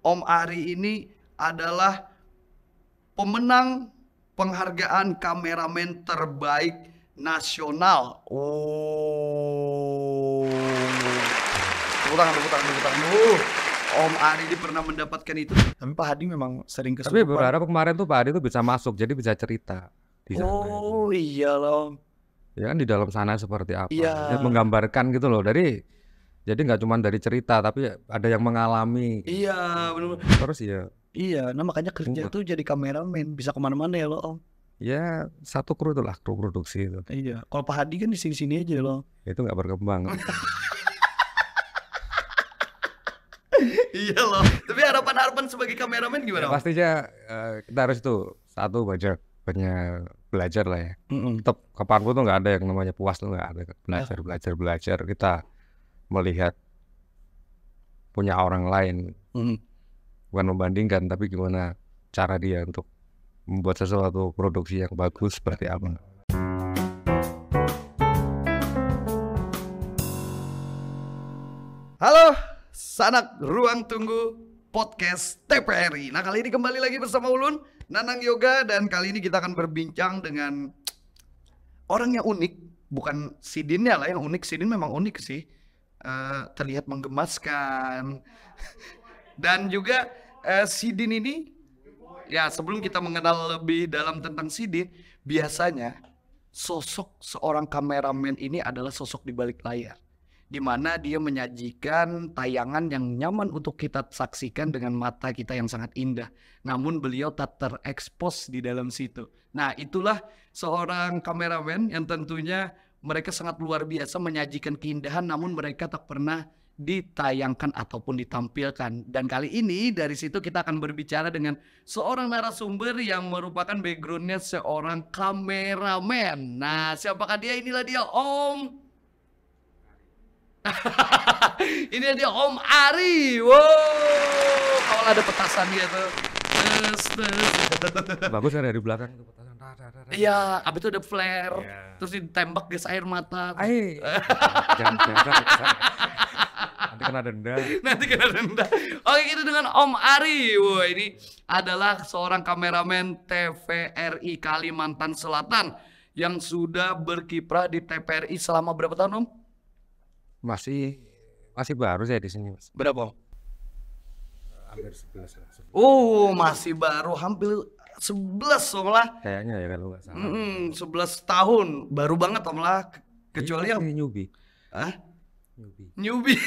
Om Ari ini adalah pemenang penghargaan kameramen terbaik nasional. Oh. Tepuk tangan, tepuk tangan, uh. Om Ari ini pernah mendapatkan itu. Tapi Pak Hadi memang sering kesurupan. Tapi berharap kemarin tuh Pak Hadi tuh bisa masuk, jadi bisa cerita. Di sana. Oh iya loh. Ya kan di dalam sana seperti apa. Iya. Menggambarkan gitu loh. Dari jadi nggak cuma dari cerita, tapi ada yang mengalami. Iya, benar. Terus ya. Iya, nah makanya kerja tuh jadi kameramen, bisa kemana-mana ya lo, Om. Ya satu kru lah kru produksi itu. Iya, kalau Pak Hadi kan di sini-sini aja loh. Itu nggak berkembang. iya loh. Tapi harapan-harapan sebagai kameramen gimana? Ya, pastinya uh, kita harus tuh satu belajar banyak belajar lah ya. Mm -mm. Tetap kapanpun tuh nggak ada yang namanya puas tuh nggak ada belajar iya. belajar belajar kita melihat punya orang lain mm. bukan membandingkan tapi gimana cara dia untuk membuat sesuatu produksi yang bagus seperti apa Halo sanak ruang tunggu podcast TPRI Nah kali ini kembali lagi bersama Ulun Nanang Yoga dan kali ini kita akan berbincang dengan orang yang unik bukan Sidinnya lah yang unik Sidin memang unik sih Eh, terlihat menggemaskan. Dan juga uh, eh, Sidin ini, ya sebelum kita mengenal lebih dalam tentang Sidin, biasanya sosok seorang kameramen ini adalah sosok di balik layar. Di mana dia menyajikan tayangan yang nyaman untuk kita saksikan dengan mata kita yang sangat indah. Namun beliau tak terekspos di dalam situ. Nah itulah seorang kameramen yang tentunya mereka sangat luar biasa menyajikan keindahan namun mereka tak pernah ditayangkan ataupun ditampilkan. Dan kali ini dari situ kita akan berbicara dengan seorang narasumber yang merupakan backgroundnya seorang kameramen. Nah, siapakah dia? Inilah dia Om. ini dia Om Ari. Wow, kalau ada petasan dia tuh tas bagus kan dari belakang iya abis itu ada flare yeah. terus ditembak gas air mata Ay, nanti kena denda nanti kena denda oke kita dengan Om Ari wah ini adalah seorang kameramen TVRI Kalimantan Selatan yang sudah berkiprah di TVRI selama berapa tahun Om? Masih masih baru saya di sini Mas. Berapa Om? Hampir 11 lah. Oh, masih baru hampir 11 lah. Kayaknya ya kalau nggak salah. Mm, 11 tahun, baru banget om lah. Kecuali yang newbie. Hah? Newbie. Newbie.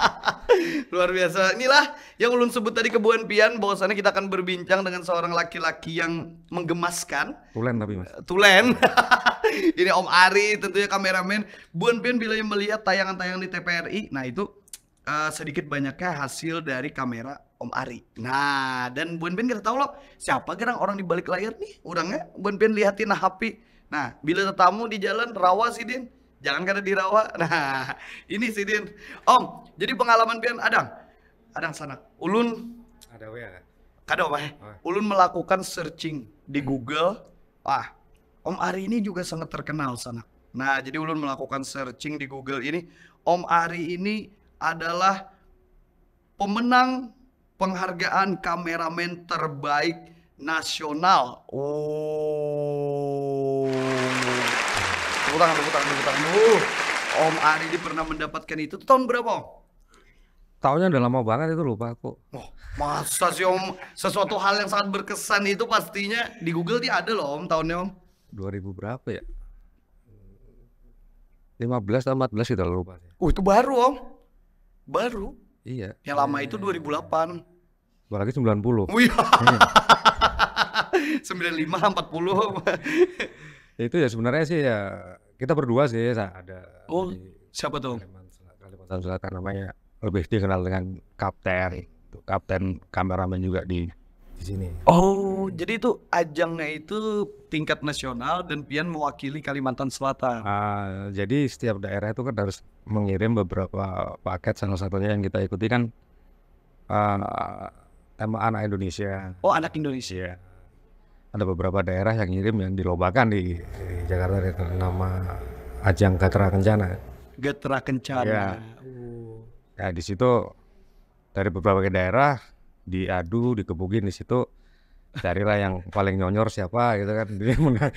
Luar biasa. Inilah yang ulun sebut tadi kebuan pian bahwasannya kita akan berbincang dengan seorang laki-laki yang menggemaskan. Tulen tapi Mas. Eh, tulen. Ini Om Ari tentunya kameramen. Buan pian bila yang melihat tayangan-tayangan di TPRI. Nah, itu uh, sedikit banyaknya hasil dari kamera Om Ari. Nah, dan Buen Ben kita tahu loh siapa gerang orang di balik layar nih orangnya. Buen Ben lihatin nah HP. Nah, bila tetamu di jalan rawa sih Din. Jangan kada di rawa. Nah, ini sih Din. Om, jadi pengalaman Ben Adang. Adang sana. Ulun ada ya. Kada apa? Oh. Ulun melakukan searching di Google. Wah, Om Ari ini juga sangat terkenal sana. Nah, jadi ulun melakukan searching di Google ini Om Ari ini adalah pemenang penghargaan kameramen terbaik nasional. Oh. Tepuk tangan, tepuk tangan, tangan. Uh, Om Ari ini pernah mendapatkan itu tahun berapa, Om? Tahunnya udah lama banget itu lupa aku. Oh, masa sih Om? Sesuatu hal yang sangat berkesan itu pastinya di Google dia ada loh Om tahunnya Om. 2000 berapa ya? 15 atau 14 kita lupa. Oh, itu baru Om baru. Iya. Yang lama itu 2008. Gua lagi 90. Wih. 95 iya. 40. itu ya sebenarnya sih ya kita berdua sih ada Oh, siapa tuh? Kalimantan Selatan namanya lebih dikenal dengan kapten. Kapten kameramen juga di di sini. Oh, jadi itu ajangnya itu tingkat nasional dan Pian mewakili Kalimantan Selatan. Uh, jadi setiap daerah itu kan harus mengirim beberapa paket salah satunya yang kita ikuti kan uh, ah, tema anak Indonesia. Oh, anak Indonesia. Iya. Ada beberapa daerah yang ngirim yang dilombakan di, di Jakarta dengan nama ajang Gatra Kencana. Gatra Kencana. Ya. uh. Nah, di situ dari beberapa daerah diadu dikebukin di situ carilah yang paling nyonyor siapa gitu kan dia menang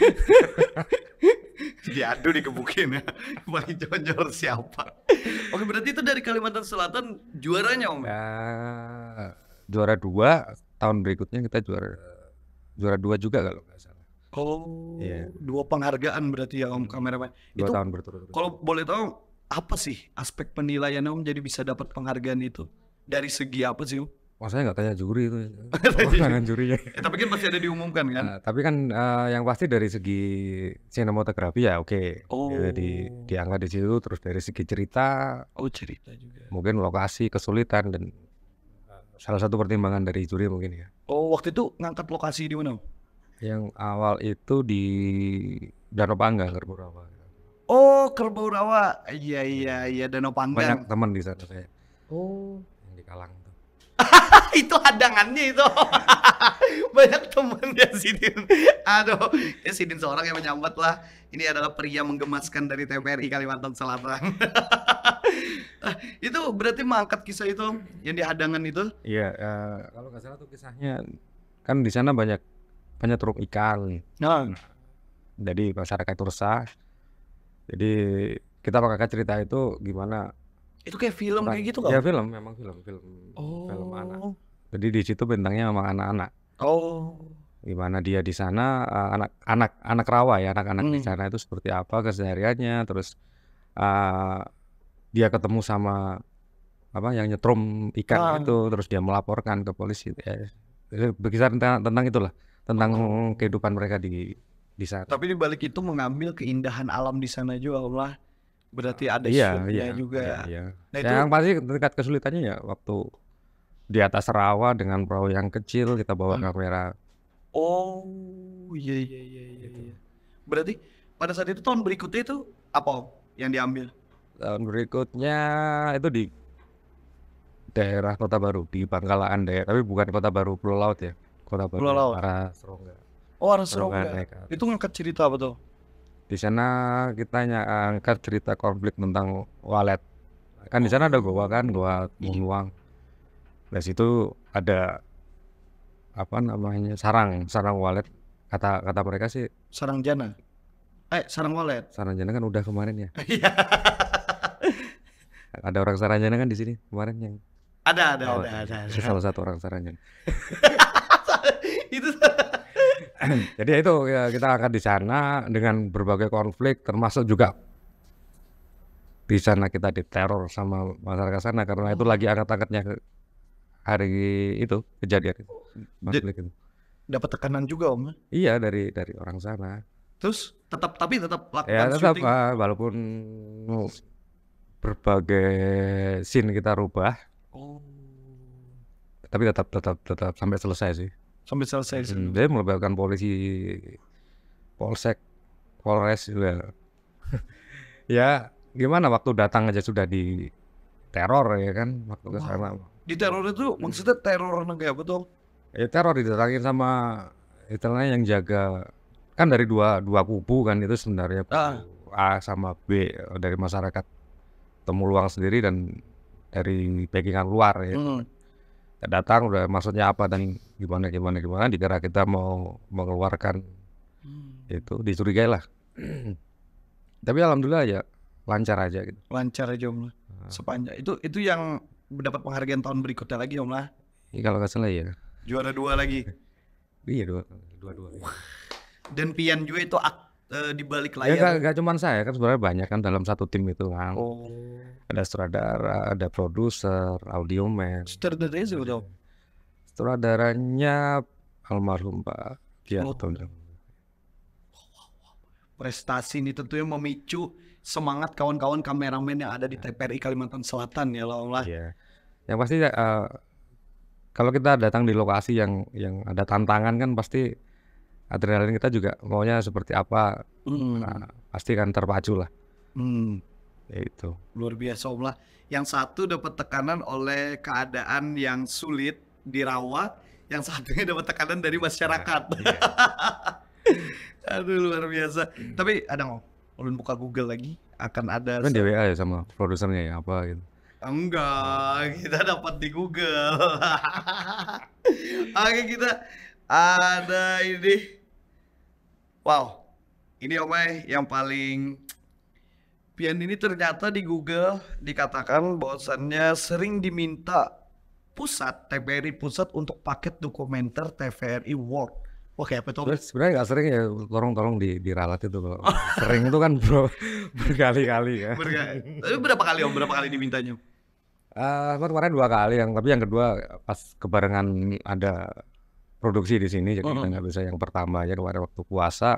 diadu dikebukin ya paling nyonyor siapa oke berarti itu dari Kalimantan Selatan juaranya om ya, juara dua tahun berikutnya kita juara juara dua juga kalau nggak salah kalau yeah. Oh, iya. dua penghargaan berarti ya om kameramen dua itu tahun berturut-turut kalau boleh tahu apa sih aspek penilaiannya om jadi bisa dapat penghargaan itu dari segi apa sih om Wah oh, saya nggak tanya juri itu, pandangan oh, jurinya. Ya, tapi kan masih ada diumumkan kan? Nah, tapi kan uh, yang pasti dari segi sinematografi ya oke, okay. oh. jadi diangkat di situ. Terus dari segi cerita, oh cerita juga. Mungkin lokasi kesulitan dan salah satu pertimbangan dari juri mungkin ya. Oh waktu itu ngangkat lokasi di mana? Yang awal itu di Danau Panggang Kerbau Rawa. Oh Kerbau Rawa, iya iya iya Danau Panggang. Banyak teman di sana saya. Oh. Yang di Kalang. itu hadangannya itu banyak temen ya Sidin aduh ya Sidin seorang yang menyambat lah ini adalah pria menggemaskan dari TPRI Kalimantan Selatan itu berarti mengangkat kisah itu yang di itu iya uh, kalau nggak salah tuh kisahnya kan di sana banyak banyak truk ikan nah. jadi masyarakat itu resah jadi kita pakai cerita itu gimana itu kayak film Orang, kayak gitu kan? Ya film, memang film, film. Oh. Film anak. Jadi di situ bentangnya memang anak-anak. Oh. Gimana dia di sana anak-anak eh, uh, anak rawa ya, anak-anak hmm. di sana itu seperti apa kesehariannya, terus uh, dia ketemu sama apa yang nyetrum ikan ah. itu, terus dia melaporkan ke polisi. Ya. Berkisar tentang, tentang itulah, tentang oh. kehidupan mereka di di sana. Tapi di balik itu mengambil keindahan alam di sana juga, Allah Berarti ada iya, iya, juga iya, ya? Iya. Nah, itu... Yang pasti tingkat kesulitannya ya waktu di atas rawa dengan perahu yang kecil kita bawa hmm. kamera. Oh, iya iya iya iya. Gitu. iya. Berarti pada saat itu tahun berikutnya itu apa yang diambil? Tahun berikutnya itu di daerah Kota Baru di Pangkalan daerah, tapi bukan Kota Baru Pulau Laut ya. Kota Baru Pulau Laut. Arah Serongga. Oh, arah Serongga. Itu ngangkat cerita betul di sana kita eh, angkat cerita konflik tentang wallet kan di sana ada oh. gua kan gua iya. uang dari situ ada apa namanya sarang sarang wallet kata kata mereka sih sarang jana eh sarang wallet sarang jana kan udah kemarin ya iya. ada orang sarang jana kan di sini kemarin yang ada ada oh, ada, ada, iya. ada, ada salah satu orang sarang jana itu Jadi itu ya, kita akan di sana dengan berbagai konflik termasuk juga di sana kita diteror sama masyarakat sana karena itu hmm. lagi angkat-angkatnya hari itu kejadian itu. Konflik itu. Dapat tekanan juga om? Ya? Iya dari dari orang sana. Terus tetap tapi tetap lakukan ya, tetap, syuting. Uh, walaupun berbagai scene kita rubah. Oh. Tapi tetap tetap tetap sampai selesai sih sampai selesai hmm, dia melebarkan polisi polsek polres juga ya. ya gimana waktu datang aja sudah di teror ya kan waktu ke sana di teror itu maksudnya teror kayak betul ya teror didatangin sama istilahnya yang jaga kan dari dua dua kubu kan itu sebenarnya ah. A sama B dari masyarakat temu luang sendiri dan dari backingan luar ya. Hmm datang udah maksudnya apa dan gimana gimana gimana dikira kita mau mengeluarkan hmm. itu dicurigai lah tapi alhamdulillah ya lancar aja gitu lancar aja om lah hmm. sepanjang itu itu yang mendapat penghargaan tahun berikutnya lagi om lah ini iya, kalau nggak salah ya juara dua lagi iya dua dua dua iya. dan Pian juga itu ak Eh, di balik ya, layar? Ya gak, gak cuma saya kan sebenarnya banyak kan dalam satu tim itu kan. Oh. Ada sutradara, ada produser, audio man. Sutradaranya siapa dong? Sutradaranya almarhum Pak Gianto. Oh. Prestasi ini tentunya memicu semangat kawan-kawan kameramen yang ada di ya. TPRI Kalimantan Selatan ya lah. Iya. Yang pasti uh, kalau kita datang di lokasi yang yang ada tantangan kan pasti adrenalin kita juga maunya seperti apa hmm. nah, pasti kan terpacu lah hmm. Ya itu luar biasa Om lah yang satu dapat tekanan oleh keadaan yang sulit dirawat yang satunya dapat tekanan dari masyarakat nah, iya. aduh luar biasa hmm. tapi ada Om ulun buka Google lagi akan ada kan DWA ya sama produsernya ya apa gitu enggak kita dapat di Google oke kita ada ini. Wow. Ini Omai yang paling Pian ini ternyata di Google dikatakan bahwasannya sering diminta pusat TVRI pusat untuk paket dokumenter TVRI World. Oke, apa itu? Sebenarnya nggak sering ya, tolong-tolong di, diralat itu kalau sering itu kan bro berkali-kali ya. Berkali. berapa kali om? Berapa kali dimintanya? Uh, eh, kemarin dua kali yang tapi yang kedua pas kebarengan ada produksi di sini jadi uh kita nggak bisa yang pertama ya kemarin waktu puasa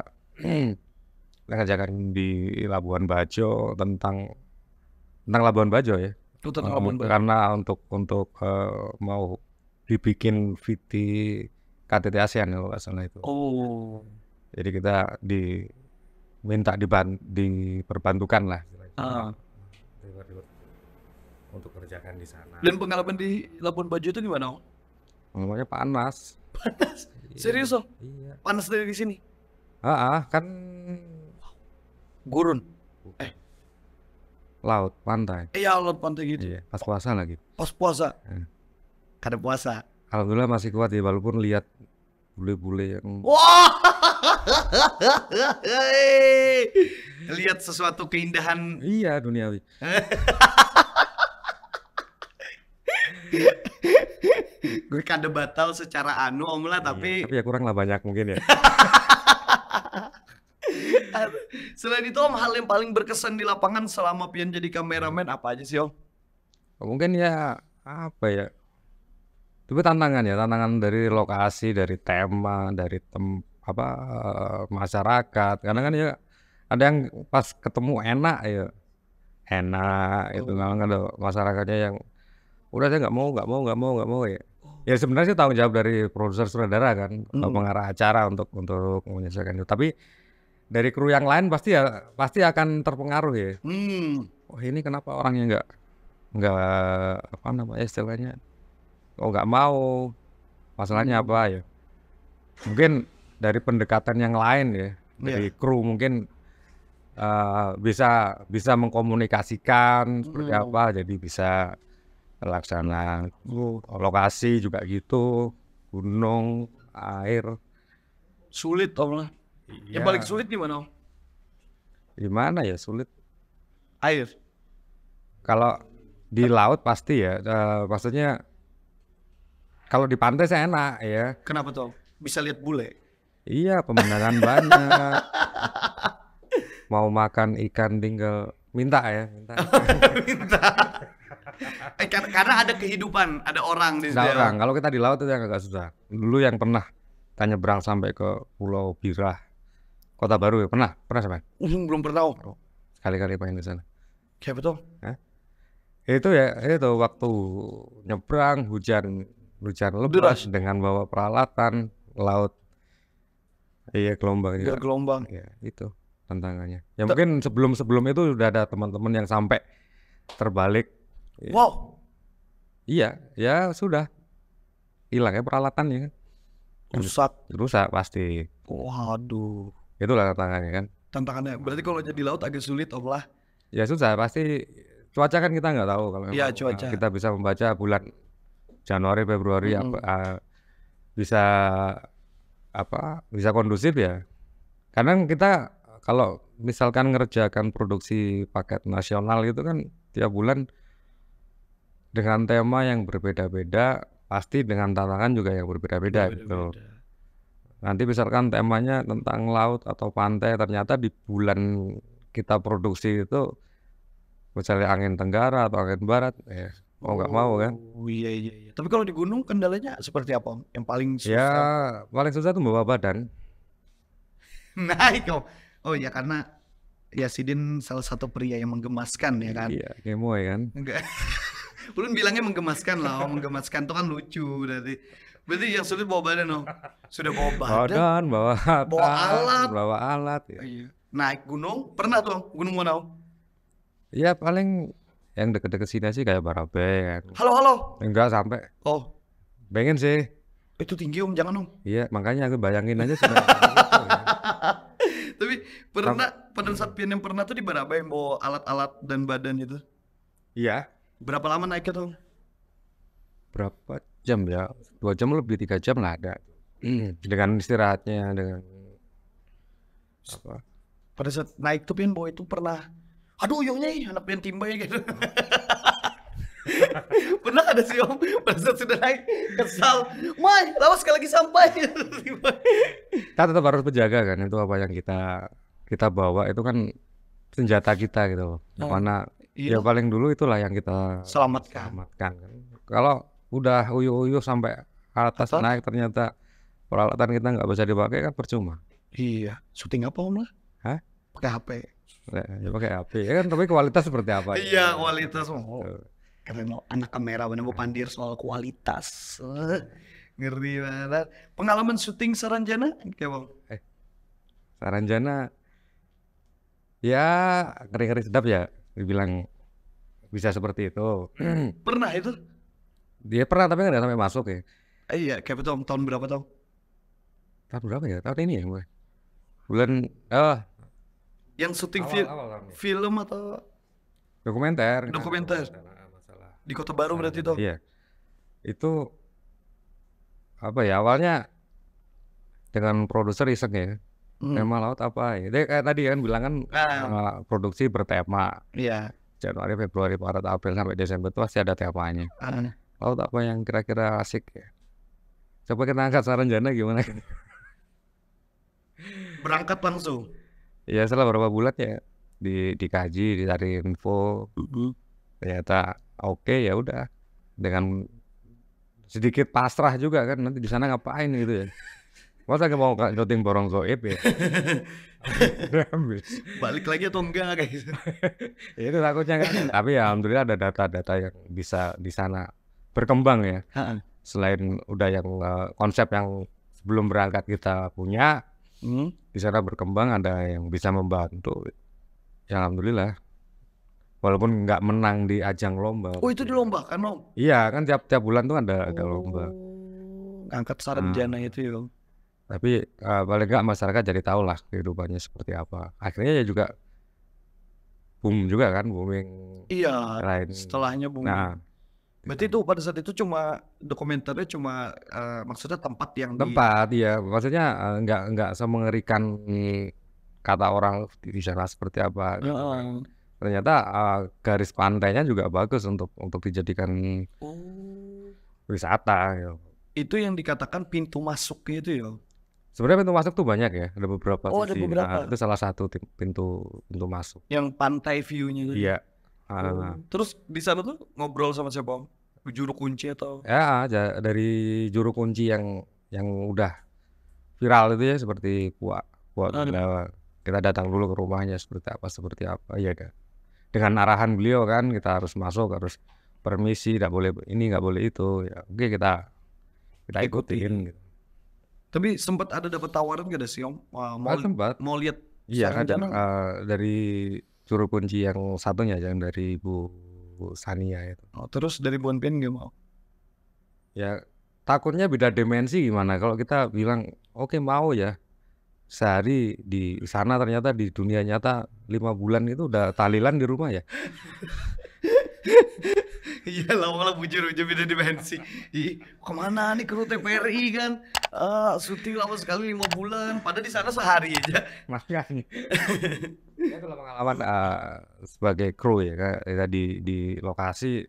kita ngajakan di Labuan Bajo tentang tentang Labuan Bajo ya oh, tentang Labuan Bajo. karena untuk untuk uh, mau dibikin VT KTT ASEAN kalau nggak salah itu oh jadi kita di minta diban diperbantukan lah uh. untuk kerjakan di sana dan pengalaman di Labuan Bajo itu gimana? Namanya panas panas iya. serius om iya. panas dari sini ah, ah kan gurun eh laut pantai iya eh, laut pantai gitu iya, pas puasa lagi pas puasa eh. kada puasa alhamdulillah masih kuat ya walaupun lihat bule-bule yang wah lihat sesuatu keindahan iya duniawi gue kade batal secara anu om lah tapi iya, tapi ya kurang lah banyak mungkin ya selain itu om hal yang paling berkesan di lapangan selama pian jadi kameramen apa aja sih om mungkin ya apa ya Tapi tantangan ya tantangan dari lokasi dari tema dari tem apa eh, masyarakat karena kan ya ada yang pas ketemu enak ya enak oh. itu memang ada masyarakatnya yang udah saya nggak mau nggak mau nggak mau nggak mau ya Ya sebenarnya tanggung jawab dari produser sutradara kan, mm. pengarah acara untuk untuk menyelesaikan itu. Tapi dari kru yang lain pasti ya pasti akan terpengaruh ya. Mm. Oh ini kenapa orangnya nggak nggak apa namanya istilahnya? Oh nggak mau. Masalahnya mm. apa ya? Mungkin dari pendekatan yang lain ya dari yeah. kru mungkin uh, bisa bisa mengkomunikasikan seperti hmm. apa jadi bisa laksana lokasi juga gitu gunung air sulit om lah ya. yang iya. paling sulit gimana om gimana ya sulit air kalau di laut pasti ya uh, maksudnya kalau di pantai saya enak ya kenapa tuh bisa lihat bule iya pemandangan banyak mau makan ikan tinggal minta ya minta minta eh, karena ada kehidupan, ada orang di sana. orang. Kalau kita di laut itu yang agak susah. Dulu yang pernah tanya berang sampai ke Pulau Birah, Kota Baru ya pernah, pernah sampai? Hmm, belum pernah. Oh. Sekali-kali pengen di sana. Ya betul. Eh? Itu ya itu waktu nyebrang hujan hujan lebat dengan bawa peralatan laut. Iya gelombang. Ya. Iya gelombang. Ya, itu tantangannya. Ya T mungkin sebelum sebelum itu sudah ada teman-teman yang sampai terbalik Ya. Wow. Iya, ya sudah. Hilang ya peralatannya kan. Rusak. Rusak pasti. Waduh. Itulah tantangannya kan. Tantangannya. Berarti kalau jadi laut agak sulit om lah. Ya susah pasti cuaca kan kita nggak tahu kalau ya, cuaca. Eh, kita bisa membaca bulan Januari Februari hmm. apa uh, bisa apa bisa kondusif ya. Kadang kita kalau misalkan ngerjakan produksi paket nasional itu kan tiap bulan dengan tema yang berbeda-beda pasti dengan tantangan juga yang berbeda-beda gitu. Nanti misalkan temanya tentang laut atau pantai ternyata di bulan kita produksi itu misalnya angin tenggara atau angin barat ya mau nggak oh, mau kan oh, iya iya iya tapi kalau di gunung kendalanya seperti apa yang paling ya, susah ya paling susah itu membawa badan naik oh oh ya karena ya Sidin salah satu pria yang menggemaskan ya kan iya gemoy kan enggak Ulun bilangnya menggemaskan lah, oh, menggemaskan itu kan lucu berarti. Berarti yang sulit bawa badan oh. Sudah bawa badan, badan bawa alat, bawa alat, bawa alat ya. Iya. Naik gunung, pernah tuh Gunung mana? Iya paling yang dekat-dekat sini sih kayak Barabe kan. Halo halo. Enggak sampai. Oh. Pengen sih. Itu tinggi om, jangan om. Iya, makanya aku bayangin aja sebenarnya. Gitu, kan. Tapi pernah pada saat pian yang pernah tuh di Barabe yang bawa alat-alat dan badan itu? Iya. Berapa lama naiknya tuh? Berapa jam ya? Dua jam lebih tiga jam lah ada. Hmm. dengan istirahatnya dengan apa? Pada saat naik tuh pin boy itu pernah aduh yongnya anak pin timba ya gitu. pernah ada sih om pada saat sudah naik kesal, mai lama sekali lagi sampai. kita tetap harus menjaga kan itu apa yang kita kita bawa itu kan senjata kita gitu. oh. Mana Ya iya. Ya paling dulu itulah yang kita selamatkan. selamatkan. Kalau udah uyu-uyu sampai atas Atau? naik ternyata peralatan kita nggak bisa dipakai kan percuma. Iya, syuting apa om lah? Hah? Pakai HP. Ya, ya pakai HP. Ya kan tapi kualitas seperti apa? ya? Iya, kualitas. Oh. Keren anak kamera benar Bu Pandir soal kualitas. Eh, Ngerti banget. Pengalaman syuting Saranjana kayak Bang? Eh. Saranjana ya ngeri-ngeri sedap ya dibilang bisa seperti itu pernah itu dia pernah tapi nggak sampai masuk ya eh, iya capital tahun berapa tahun tahun berapa ya tahun ini ya gue bulan ah oh. yang syuting awal, film, awal film atau dokumenter dokumenter, di kota baru nah, berarti itu iya itu apa ya awalnya dengan produser iseng ya hmm. tema laut apa ya? Jadi, kayak tadi kan bilang kan nah. produksi bertema. Iya. Januari, Februari, Maret, April sampai Desember itu pasti ada temanya. Nah. Laut apa yang kira-kira asik ya? Coba kita angkat saran Jana gimana? Berangkat langsung. Iya, setelah berapa bulan ya di dikaji, dicari info. Mm-hmm. Ternyata oke okay, ya udah dengan sedikit pasrah juga kan nanti di sana ngapain gitu ya. Masa mau nggak syuting borong soib ya? Balik lagi atau enggak guys? itu takutnya kan. Tapi ya alhamdulillah ada data-data yang bisa di sana berkembang ya. Selain udah yang uh, konsep yang sebelum berangkat kita punya, hmm. di sana berkembang ada yang bisa membantu. Ya alhamdulillah walaupun nggak menang di ajang lomba. Oh itu di lomba kan om? Iya kan tiap tiap bulan tuh ada oh, ada lomba. Oh, Angkat sarjana nah. hmm. itu ya tapi uh, paling nggak masyarakat jadi tahu lah kehidupannya seperti apa akhirnya ya juga boom juga kan booming iya lain. setelahnya booming nah, berarti gitu. itu pada saat itu cuma dokumenternya cuma uh, maksudnya tempat yang tempat di... ya maksudnya uh, nggak nggak semengerikan kata orang di sana seperti apa uh, ternyata uh, garis pantainya juga bagus untuk untuk dijadikan oh. wisata gitu. itu yang dikatakan pintu masuk itu ya Sebenarnya pintu masuk tuh banyak ya, ada beberapa oh, sisi. Ada nah, beberapa. Nah, itu salah satu pintu pintu masuk. Yang pantai view-nya gitu. Iya. Oh, ah. Terus di sana tuh ngobrol sama siapa om? Juru kunci atau? Ya, dari juru kunci yang yang udah viral itu ya seperti kuat kuat nah, kita datang dulu ke rumahnya seperti apa seperti apa ya kan dengan arahan beliau kan kita harus masuk harus permisi tidak boleh ini nggak boleh itu ya oke kita kita ikutin gitu. Tapi sempat ada dapat tawaran gak ada sih Om? mau, sempat. mau lihat Iya ada uh, dari juru kunci yang satunya yang dari Bu, Sania itu. Oh, terus dari Bu Anpin gak mau? Ya takutnya beda dimensi gimana kalau kita bilang oke okay, mau ya sehari di sana ternyata di dunia nyata lima bulan itu udah talilan di rumah ya Iya lawang malah bujur-bujur beda dimensi. Ih, kemana nih kru TPRI kan? Ah, syuting lama sekali lima bulan. Padahal di sana sehari aja. ya nih. telah pengalaman uh, ah, sebagai kru ya, kan, eh, di di lokasi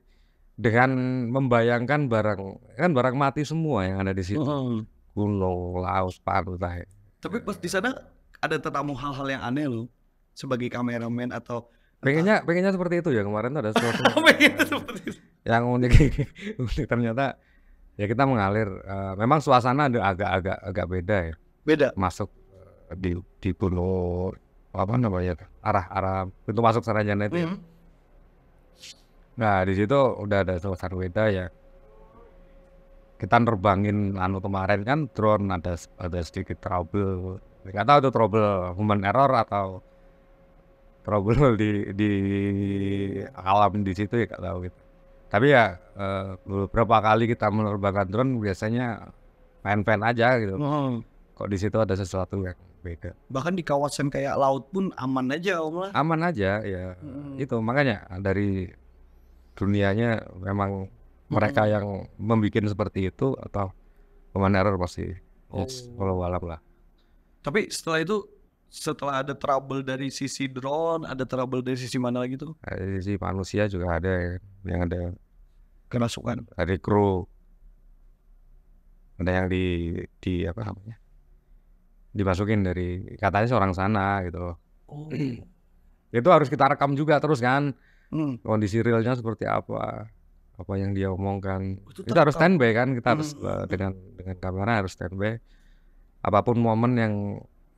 dengan membayangkan barang kan barang mati semua yang ada di situ. Oh. Laos, laut, pantai. Tapi pas di sana ada tetamu hal-hal yang aneh loh sebagai kameramen atau pengennya pengennya seperti itu ya kemarin tuh ada sesuatu oh, pengennya seperti itu yang unik unik ternyata ya kita mengalir uh, memang suasana ada agak-agak agak beda ya beda masuk eh, di di pulau apa namanya arah arah pintu masuk sarajana itu mm -hmm. nah di situ udah ada suasana beda ya kita nerbangin anu kemarin kan drone ada ada sedikit trouble nggak tahu itu trouble human error atau problem di di alam di situ ya Kak tahu gitu tapi ya eh, beberapa kali kita menerbangkan drone biasanya main-main aja gitu oh. kok di situ ada sesuatu yang beda bahkan di kawasan kayak laut pun aman aja om lah aman aja ya hmm. itu makanya dari dunianya memang hmm. mereka yang membuat seperti itu atau pemain error pasti oh. yes, kalau walap lah tapi setelah itu setelah ada trouble dari sisi drone, ada trouble dari sisi mana lagi tuh? Dari sisi manusia juga ada yang ada kerasukan. Ada kru, ada yang di di apa namanya? Dimasukin dari katanya seorang sana gitu. Oh. Itu harus kita rekam juga terus kan. Hmm. Kondisi realnya seperti apa? Apa yang dia omongkan? Itu kita harus standby kan, kita harus hmm. eh, dengan dengan kamera harus standby. Apapun momen yang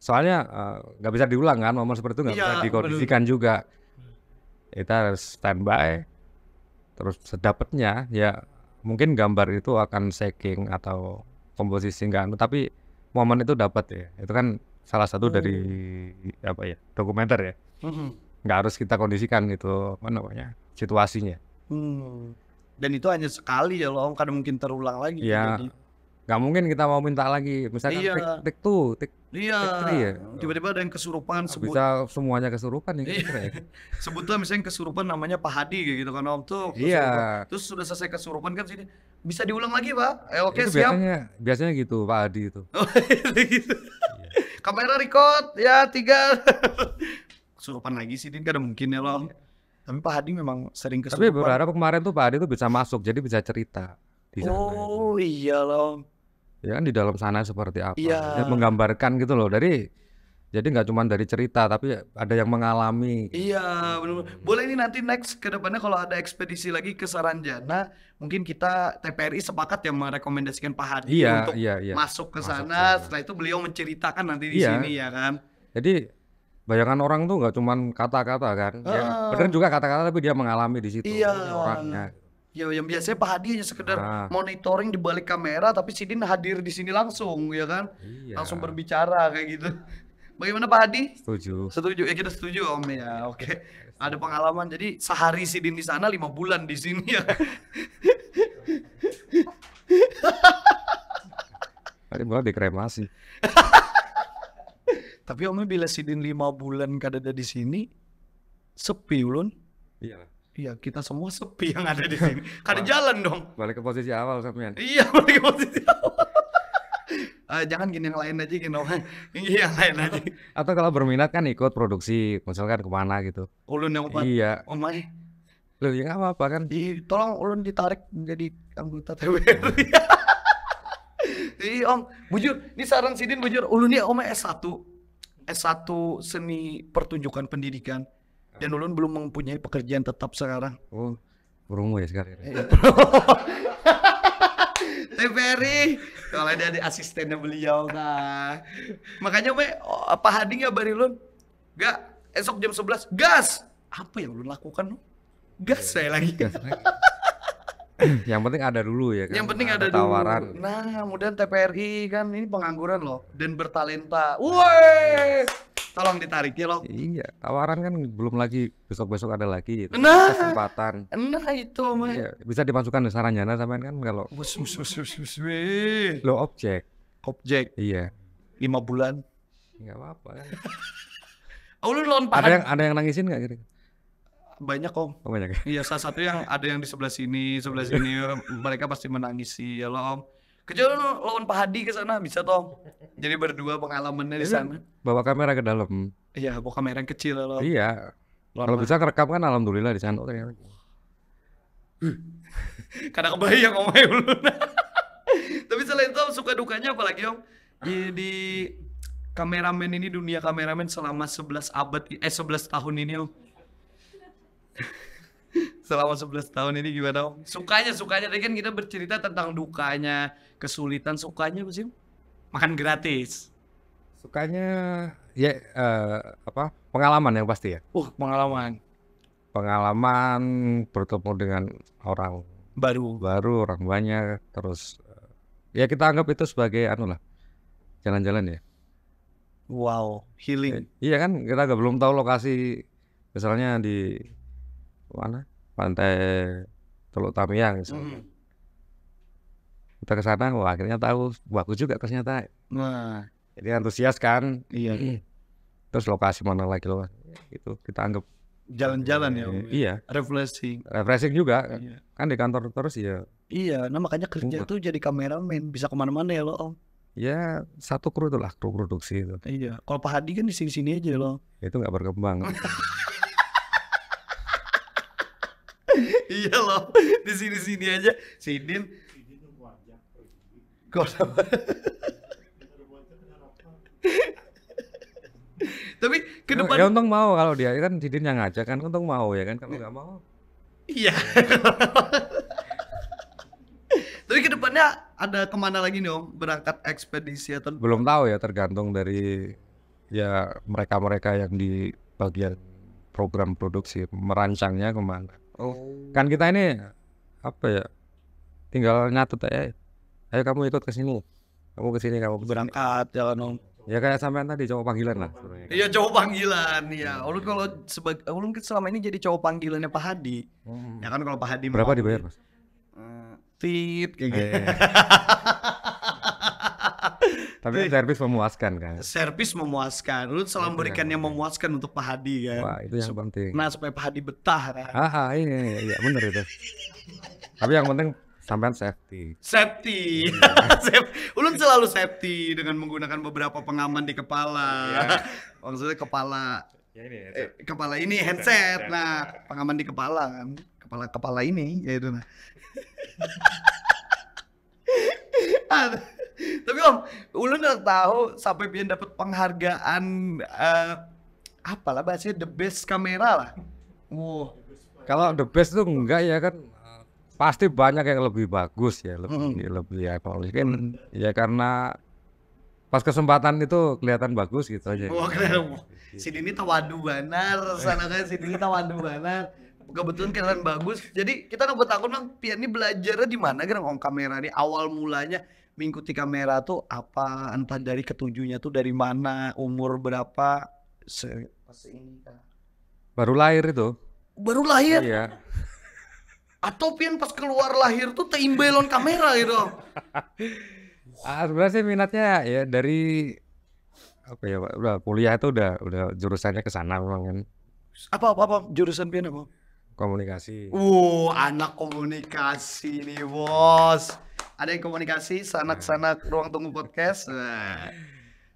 soalnya eh, nggak uh, bisa diulang kan momen seperti itu nggak ya, bisa dikondisikan bener. juga kita harus standby terus sedapatnya ya mungkin gambar itu akan shaking atau komposisi nggak anu, tapi momen itu dapat ya itu kan salah satu hmm. dari apa ya dokumenter ya hmm. harus kita kondisikan itu apa namanya situasinya hmm. dan itu hanya sekali ya loh kan mungkin terulang lagi ya Gak mungkin kita mau minta lagi misalnya iya. tik tik tuh tik iya tik ya tiba-tiba ada yang kesurupan sebut bisa semuanya kesurupan ya, iya. ya. sebutlah misalnya kesurupan namanya Pak Hadi gitu kan om tuh iya. kesurupan. iya terus sudah selesai kesurupan kan sini bisa diulang lagi pak eh, oke okay, siap biasanya biasanya gitu Pak Hadi itu oh, iya, gitu. kamera record ya tiga kesurupan lagi sih ini gak ada mungkin ya loh tapi Pak Hadi memang sering kesurupan. Tapi berharap kemarin tuh Pak Hadi tuh bisa masuk, jadi bisa cerita. Di sana. Oh iya loh ya kan di dalam sana seperti apa ya. Ya, menggambarkan gitu loh dari jadi nggak cuma dari cerita tapi ada yang mengalami iya gitu. boleh ini nanti next kedepannya kalau ada ekspedisi lagi ke Saranjana mungkin kita TPRI sepakat yang merekomendasikan Pak Hadi iya, untuk iya, iya. masuk ke sana setelah itu beliau menceritakan nanti di iya. sini ya kan jadi bayangan orang tuh nggak cuma kata-kata kan uh. ya, bener juga kata-kata tapi dia mengalami di situ iya. orangnya Ya, yang biasanya Pak Hadi hanya sekedar ah. monitoring di balik kamera, tapi Sidin hadir di sini langsung, ya kan? Iya. Langsung berbicara kayak gitu. Bagaimana Pak Hadi? Setuju. Setuju. Ya kita setuju Om ya. Iya. Oke. Okay. Ada pengalaman. Jadi sehari Sidin di sana, lima bulan di sini ya. Tadi malah dikremasi. tapi Omnya bila Sidin lima bulan kada ada di sini, sepi ulun. Iya. Iya, kita semua sepi yang ada di sini. Kada jalan dong. Balik ke posisi awal, Samian. Iya, balik ke posisi awal. uh, jangan gini yang lain aja gini orang. Iya, yang lain aja. Atau kalau berminat kan ikut produksi, misalkan mana gitu. Ulun yang obat. Iya. Oh my. Loh, ya apa-apa kan. Iya, tolong ulun ditarik menjadi anggota TWRI. Iya, Om. Bujur, ini saran Sidin bujur. Ulun ini Om S1. S1 seni pertunjukan pendidikan dan ulun belum mempunyai pekerjaan tetap sekarang. Oh, burung ya sekarang. Iya, TVRI kalau ada asistennya beliau nah makanya we oh, apa Hadi nggak bari ulun? gak esok jam 11 gas apa yang ulun lakukan lu gas iya, saya lagi iya, gas yang penting ada dulu ya kan yang penting ada, ada tawaran dulu. nah kemudian TPRI kan ini pengangguran loh dan bertalenta woi tolong ditarik ya loh iya tawaran kan belum lagi besok besok ada lagi gitu. nah kesempatan nah itu mah iya, bisa dimasukkan ke saranjana sampean kan kalau lo objek objek iya lima bulan nggak apa apa ya. oh lu ada yang ada yang nangisin nggak gitu banyak om oh, banyak ya? iya salah satu yang ada yang di sebelah sini sebelah sini mereka pasti menangisi ya loh om Kecuali lo lawan Pak Hadi ke sana bisa toh. Jadi berdua pengalamannya di sana. Bawa kamera ke dalam. Iya, bawa kamera yang kecil ya, lo. Iya. Kalau bisa kerekam kan alhamdulillah di sana ternyata. Karena kebayang om dulu. Tapi selain itu suka dukanya apalagi om di, di kameramen ini dunia kameramen selama 11 abad eh 11 tahun ini om selama 11 tahun ini gimana om? Sukanya, sukanya. Tadi kan kita bercerita tentang dukanya, kesulitan. Sukanya apa sih? Makan gratis. Sukanya ya uh, apa pengalaman yang pasti ya. Uh pengalaman. Pengalaman bertemu dengan orang baru, baru orang banyak. Terus uh, ya kita anggap itu sebagai anu lah jalan-jalan ya. Wow, healing. Eh, iya kan kita nggak belum tahu lokasi misalnya di mana pantai Teluk Tamiang misalnya. Hmm. Kita ke sana, wah akhirnya tahu bagus juga ternyata. Nah, Wah. Jadi antusias kan? Iya. Terus lokasi mana lagi loh? Itu kita anggap jalan-jalan ya. Om. Ya? Iya. Refreshing. Refreshing juga. Iya. Kan di kantor terus ya. Iya, nah makanya kerja iya. tuh jadi kameramen bisa kemana-mana ya lo Om. Ya satu kru itu lah kru produksi itu. Iya, kalau Pak Hadi kan di sini-sini aja iya. loh. Itu nggak berkembang. iya loh, di sini sini aja. Sidin. Kok sama? Tapi ke depan ya untung mau kalau dia kan Sidin yang ngajak kan untung mau ya kan kalau nggak mau. Iya. Tapi kedepannya ada kemana lagi nih Om berangkat ekspedisi atau belum tahu ya tergantung dari ya mereka-mereka yang di bagian program produksi merancangnya kemana Oh. oh. kan kita ini apa ya tinggal nyatut aja ayo kamu ikut ke sini kamu ke sini kamu berangkat jalan om ya kayak sampean tadi cowok panggilan lah iya cowok panggilan ya ulun kalau sebagai ulun kan selama ini jadi cowok panggilannya Pak Hadi hmm. ya kan kalau Pak Hadi berapa dibayar mas tit eh, kayak eh. gitu Tapi kan servis memuaskan kan. Servis memuaskan. Lu selalu memberikan yang memuaskan untuk Pak Hadi kan. Wah, itu yang Sup penting. Nah, supaya Pak Hadi betah kan. Ah, iya iya iya benar itu. Tapi yang penting sampean safety. Safety. Iya. Ulun selalu safety dengan menggunakan beberapa pengaman di kepala. ya. Maksudnya kepala ya ini ya, eh, kepala ini handset. Nah, pengaman di kepala kan. Kepala kepala ini ya itu nah. Tapi Om, lu udah tahu sampai pian dapat penghargaan uh, apalah bahasanya the best kamera lah. Wow. Kalau the best tuh enggak ya kan pasti banyak yang lebih bagus ya lebih hmm. lebih ya kan ya karena pas kesempatan itu kelihatan bagus gitu aja. Oh, keren. Sini ini tawadu banar, sana kan sini ini tawadu banar. Kebetulan kelihatan bagus. Jadi kita ngebuat akun bang, Pian ini belajarnya di mana kan om kamera ini awal mulanya Minggu mengikuti kamera tuh apa entah dari ketujuhnya tuh dari mana umur berapa se baru lahir itu baru lahir iya atau pian pas keluar lahir tuh teimbelon kamera gitu ah sebenarnya sih minatnya ya dari apa ya pak udah kuliah itu udah udah jurusannya ke sana memang kan apa apa apa jurusan pian apa komunikasi uh anak komunikasi nih bos ada yang komunikasi sanak-sanak nah. ruang tunggu podcast. Nah.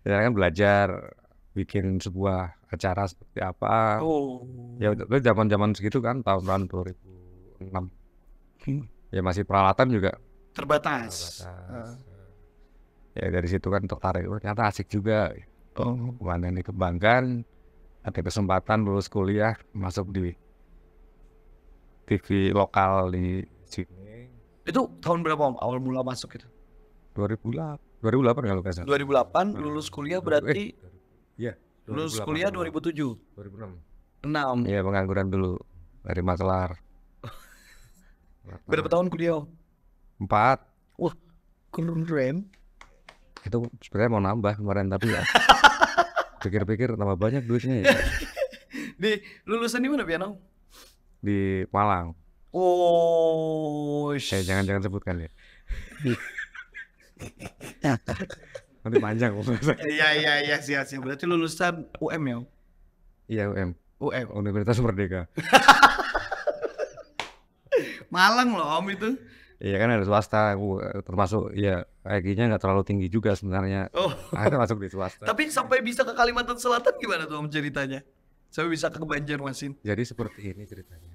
Ya kan belajar bikin sebuah acara seperti apa. Oh. Ya itu zaman-zaman segitu kan tahun 2006. Ya masih peralatan juga terbatas. terbatas. Uh. Ya dari situ kan tertarik. Oh, ternyata asik juga. Oh. Bukan yang dikembangkan ada kesempatan lulus kuliah masuk di TV lokal di sini itu tahun berapa Om awal mula masuk itu? 2008. 2008 kalau nggak 2008 nah. lulus kuliah berarti eh, Iya. Lulus kuliah 2007. 2006. 6. Iya, pengangguran dulu dari makelar. Berapa tahun kuliah? Om? Empat. Wah, keren. Itu sebenarnya mau nambah kemarin tapi ya. Pikir-pikir tambah banyak duitnya ya. di lulusan di mana Piano? Di Malang. Oh, eh, jangan jangan sebutkan ya. Nanti panjang kok. Iya iya iya siap siap. Berarti lulusan UM ya? Iya UM. UM. Universitas Merdeka. Malang loh om itu. Iya kan ada swasta, aku eh, termasuk ya IQ-nya nggak terlalu tinggi juga sebenarnya. Oh. Akhirnya masuk di swasta. Tapi sampai bisa ke Kalimantan Selatan gimana tuh om ceritanya? Sampai bisa ke Banjarmasin? Jadi seperti ini ceritanya.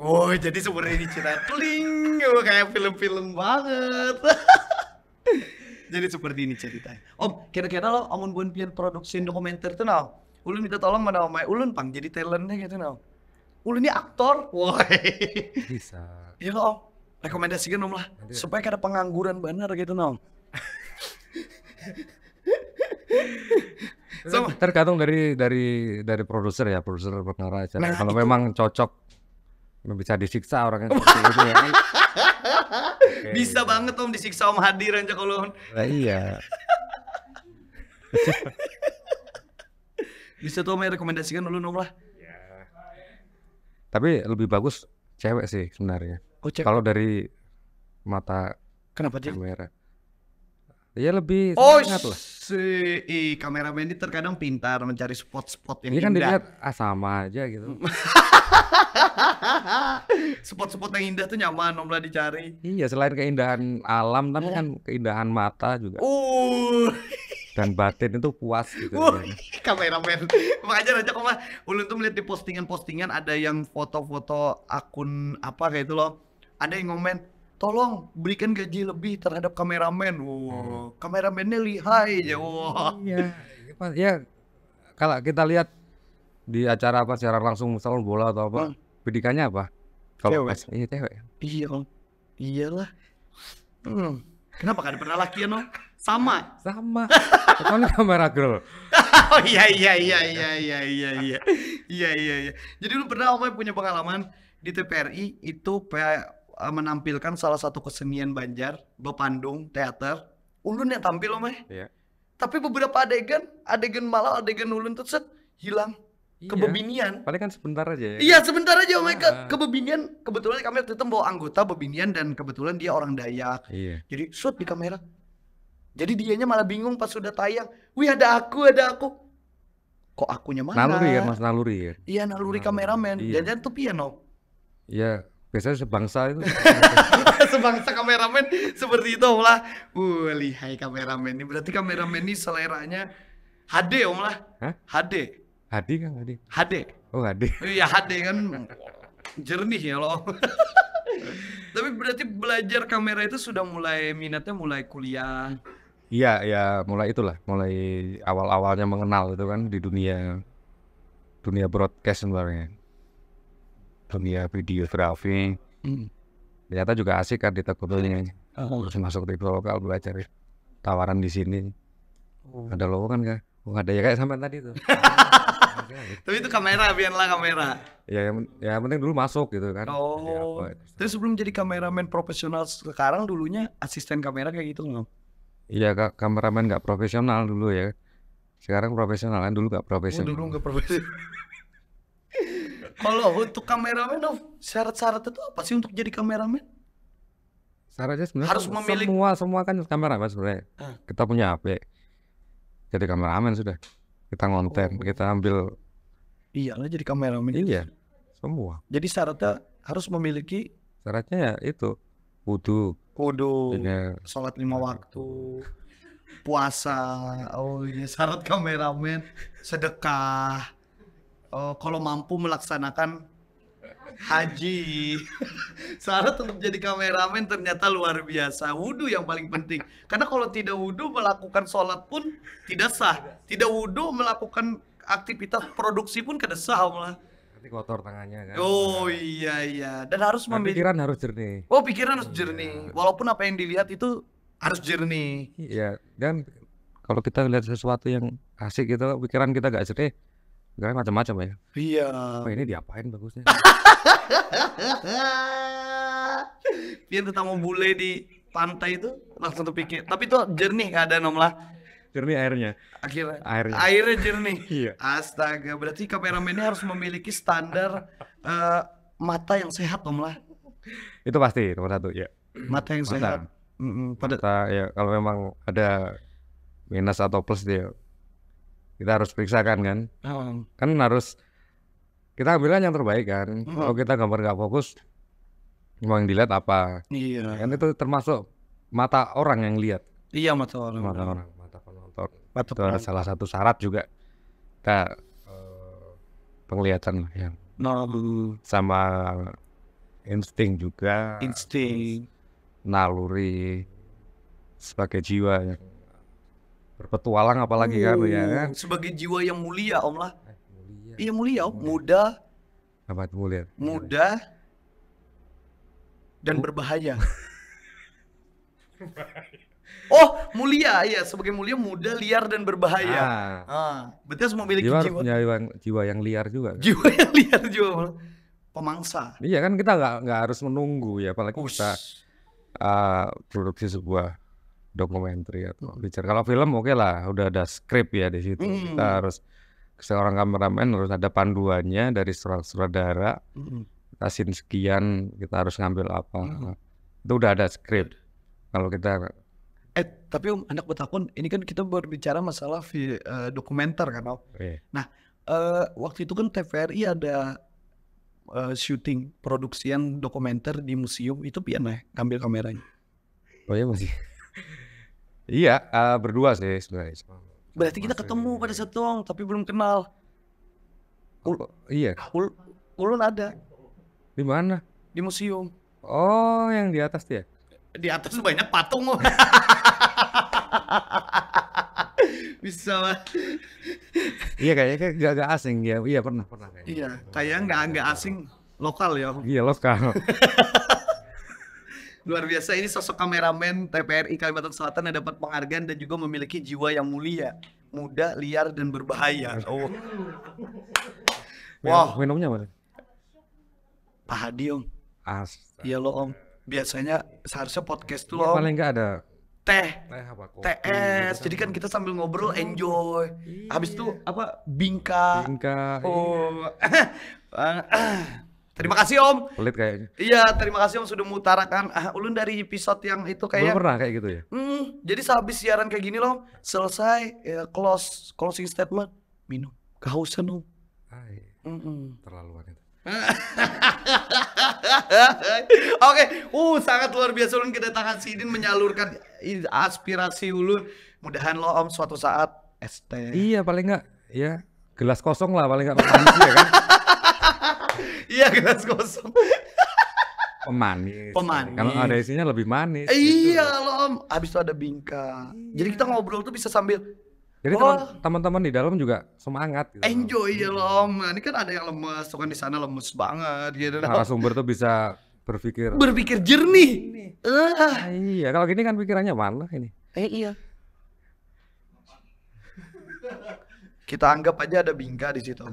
Oh, jadi sebenarnya ini cerita kling, kayak film-film banget. jadi seperti ini ceritanya. Om, kira-kira lo Amun Bonpian produksi dokumenter itu nah. Ulun minta tolong mana Omai Ulun pang jadi talentnya gitu nah. Ulun ini aktor, woi. Bisa. Iya lo Om, rekomendasikan Om lah. Nanti. Supaya kada pengangguran bener gitu nah. so, Tergantung dari dari dari produser ya, produser pengarah Nah, Kalau memang cocok bisa disiksa orangnya seperti ini ya kan? bisa gitu. banget om disiksa om hadir aja kalau nah, iya bisa tuh om ya, rekomendasikan dulu om lah iya. tapi lebih bagus cewek sih sebenarnya oh, kalau dari mata kenapa kamera Ya lebih oh, lah. Si i, kameramen ini terkadang pintar mencari spot-spot yang ini kan indah. dilihat ah sama aja gitu. spot-spot yang indah tuh nyaman Om lah dicari. Iya, selain keindahan alam tapi kan iya. keindahan mata juga. Uh. Dan batin itu puas gitu. Uh, kameramen. Makanya aja kok mah ulun tuh melihat di postingan-postingan ada yang foto-foto akun apa kayak itu loh. Ada yang ngomen tolong berikan gaji lebih terhadap kameramen. Wow, hmm. kameramennya lihai ya. Wow. Iya. iya ya, kalau kita lihat di acara apa secara langsung misalnya bola atau apa, hmm. pendidikannya apa? Kalau cewek. Iya, cewek. Iya, Om. Iyalah. Hmm. Kenapa kan pernah ya no? Sama. Sama. Kecuali kamera girl. oh iya iya iya iya iya iya iya. Iya iya iya. Jadi lu pernah Om punya pengalaman di TPRI itu uh, menampilkan salah satu kesenian Banjar, Bepandung, teater. Ulun yang tampil om eh. Iya. Tapi beberapa adegan, adegan malah adegan ulun tuh set hilang. Iya. Kebebinian. Paling kan sebentar aja ya. Iya, sebentar aja om eh. ah. kebebinian. Kebetulan kami waktu itu bawa anggota bebinian dan kebetulan dia orang Dayak. Iya. Jadi shoot di kamera. Jadi dianya malah bingung pas sudah tayang. Wih ada aku, ada aku. Kok akunya mana? Naluri ya mas, naluri ya. Iya naluri, naluri. kameramen. Iya. Jangan tuh piano. Iya, biasanya sebangsa itu sebangsa kameramen seperti itu om lah uh lihai kameramen ini berarti kameramen ini seleranya HD om lah HD HD kan HD HD oh HD iya HD kan jernih ya loh tapi berarti belajar kamera itu sudah mulai minatnya mulai kuliah iya ya mulai itulah mulai awal awalnya mengenal itu kan di dunia dunia broadcast sebenarnya dunia videografi hmm. ternyata juga asik kan di Tekuni ini ah. terus masuk di lokal belajar tawaran di sini oh. ada lowongan kan oh, ada ya kayak sampai tadi tuh tapi itu kamera biarlah kamera ya yang, ya penting dulu masuk gitu kan oh apa, terus sebelum jadi kameramen profesional sekarang dulunya asisten kamera kayak gitu nggak iya kak kameramen nggak profesional dulu ya sekarang profesional kan dulu nggak profesional oh, dulu nggak profesional kalau untuk kameramen, syarat-syarat itu apa sih untuk jadi kameramen? Syaratnya sebenarnya harus memiliki semua semua kan kameramen sebenarnya. Huh? Ah. Kita punya HP. Jadi kameramen sudah. Kita ngonten, oh. kita ambil Iya, jadi kameramen. Iya. Semua. Jadi syaratnya harus memiliki syaratnya ya itu kudu kudu ya. sholat lima waktu puasa oh iya syarat kameramen sedekah uh, kalau mampu melaksanakan haji. Syarat untuk jadi kameramen ternyata luar biasa. Wudhu yang paling penting. Karena kalau tidak wudhu melakukan sholat pun tidak sah. Tidak wudhu melakukan aktivitas produksi pun kada sah malah. kotor tangannya kan. Oh iya iya. Dan harus memikirkan Pikiran harus jernih. Oh pikiran harus jernih. Iya. Walaupun apa yang dilihat itu harus jernih. Iya. Dan kalau kita lihat sesuatu yang asik gitu, pikiran kita gak jernih, Gak macam-macam ya. Iya. Oh, ini diapain bagusnya? Dia tetap mau bule di pantai itu langsung terpikir. Tapi itu jernih ada nom lah. Jernih airnya. Akhirnya. Airnya. Airnya jernih. iya. Astaga, berarti kameramen ini harus memiliki standar uh, mata yang sehat Om lah. Itu pasti nomor satu ya. Mata yang mata. sehat. Mm -mm, pada mata, ya kalau memang ada minus atau plus dia kita harus periksakan kan oh. kan harus kita ambilkan yang terbaik kan oh. kalau kita gambar nggak fokus mau yang dilihat apa iya kan itu termasuk mata orang yang lihat iya mata orang mata orang mata penonton mata itu penonton. salah satu syarat juga kita uh, penglihatan lah yang no. Nah, sama insting juga insting naluri sebagai jiwa yang berpetualang apalagi hmm. kan ya kan sebagai jiwa yang mulia om lah eh, mulia. iya mulia om muda amat mulia muda dan M berbahaya Oh, mulia ya sebagai mulia muda liar dan berbahaya. Ah. ah berarti harus memiliki jiwa, jiwa. Punya yang, jiwa yang liar juga. Kan? Jiwa yang liar juga pemangsa. Iya kan kita nggak nggak harus menunggu ya apalagi Ush. kita uh, produksi sebuah dokumenter atau feature. Kalau film oke okay lah, udah ada skrip ya di situ. Mm. Kita harus seorang kameramen harus ada panduannya dari seorang sutradara. Mm. Kita scene sekian, kita harus ngambil apa. Mm. Itu udah ada skrip. Kalau kita Eh, tapi Om, um, anak betakun ini kan kita berbicara masalah vi, uh, dokumenter kan, Om. Yeah. Nah, uh, waktu itu kan TVRI ada uh, syuting produksian dokumenter di museum itu pian ya ngambil kameranya. Oh iya masih. Iya, uh, berdua sih sebenarnya. Berarti kita ketemu pada satu orang tapi belum kenal. Ul oh, Iya. Ul Ulun ada. Di mana? Di museum. Oh, yang di atas dia. Ya? Di atas banyak patung. Bisa lah. iya kayaknya kayak asing ya. Iya pernah pernah kayaknya. Iya, kayaknya nggak nggak asing lokal ya. Iya lokal. Luar biasa ini sosok kameramen TPRI Kalimantan Selatan yang dapat penghargaan dan juga memiliki jiwa yang mulia, muda, liar dan berbahaya. Oh. Wah, wow. minumnya mana? Pak Hadi, Om. Astaga. Iya lo, Om. Biasanya seharusnya podcast tuh, ya, Om. Paling enggak ada teh, teh apa, TS. Gitu kan. Jadi kan kita sambil ngobrol oh, enjoy. Habis itu iya. apa? Bingka. Bingka. Oh. Iya. Terima kasih Om. Pelit kayaknya. Iya, terima kasih Om sudah mengutarakan ah, ulun dari episode yang itu kayak. Belum pernah kayak gitu ya. Hmm, jadi sehabis siaran kayak gini loh, selesai ya, close closing statement, minum. Kehausan Om. Ay, mm -mm. Terlalu itu. Oke, okay. uh sangat luar biasa ulun kedatangan Sidin menyalurkan aspirasi ulun. Mudahan loh Om suatu saat ST. Iya, paling enggak ya gelas kosong lah paling enggak Iya gelas kosong. Pemanis. Pemanis. Kalau ada isinya lebih manis. Gitu iya gitu. loh om. Abis itu ada bingka. Jadi kita iya. ngobrol tuh bisa sambil jadi oh. teman-teman di dalam juga semangat. Gitu. Enjoy ya loh om. Nah, ini kan ada yang lemes, tuh kan di sana lemes banget gitu. sumber tuh bisa berpikir berpikir jernih. Ah. Ah, iya, kalau gini kan pikirannya malah ini. Eh iya. Kita anggap aja ada bingka di situ